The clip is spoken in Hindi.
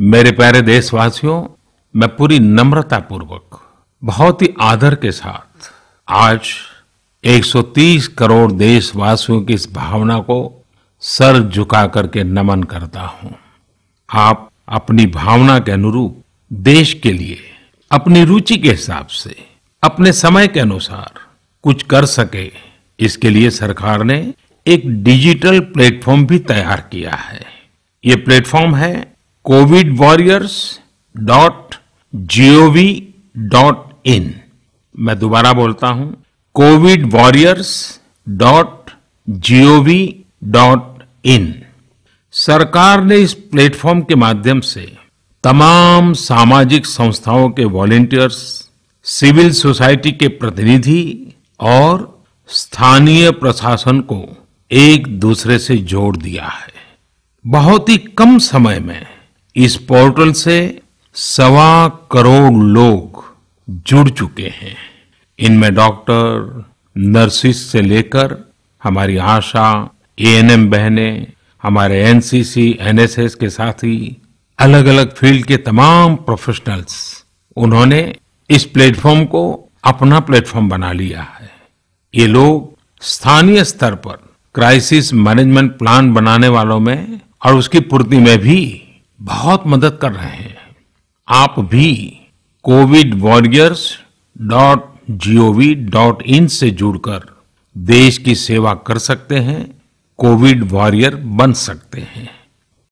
मेरे प्यारे देशवासियों मैं पूरी नम्रता पूर्वक बहुत ही आदर के साथ आज 130 करोड़ देशवासियों की इस भावना को सर झुका करके नमन करता हूं आप अपनी भावना के अनुरूप देश के लिए अपनी रुचि के हिसाब से अपने समय के अनुसार कुछ कर सके इसके लिए सरकार ने एक डिजिटल प्लेटफॉर्म भी तैयार किया है ये प्लेटफॉर्म है Covid warriors dot G O V dot in मैं दोबारा बोलता हूं Covid warriors dot G O V dot in सरकार ने इस प्लेटफॉर्म के माध्यम से तमाम सामाजिक संस्थाओं के वॉलेंटियर्स सिविल सोसाइटी के प्रतिनिधि और स्थानीय प्रशासन को एक दूसरे से जोड़ दिया है बहुत ही कम समय में इस पोर्टल से सवा करोड़ लोग जुड़ चुके हैं इनमें डॉक्टर नर्सिस से लेकर हमारी आशा एएनएम बहने हमारे एनसीसी एनएसएस के साथी अलग अलग फील्ड के तमाम प्रोफेशनल्स उन्होंने इस प्लेटफॉर्म को अपना प्लेटफॉर्म बना लिया है ये लोग स्थानीय स्तर पर क्राइसिस मैनेजमेंट प्लान बनाने वालों में और उसकी पूर्ति में भी बहुत मदद कर रहे हैं आप भी Covid warriors dot G O V dot in से जुड़कर देश की सेवा कर सकते हैं कोविड वॉरियर बन सकते हैं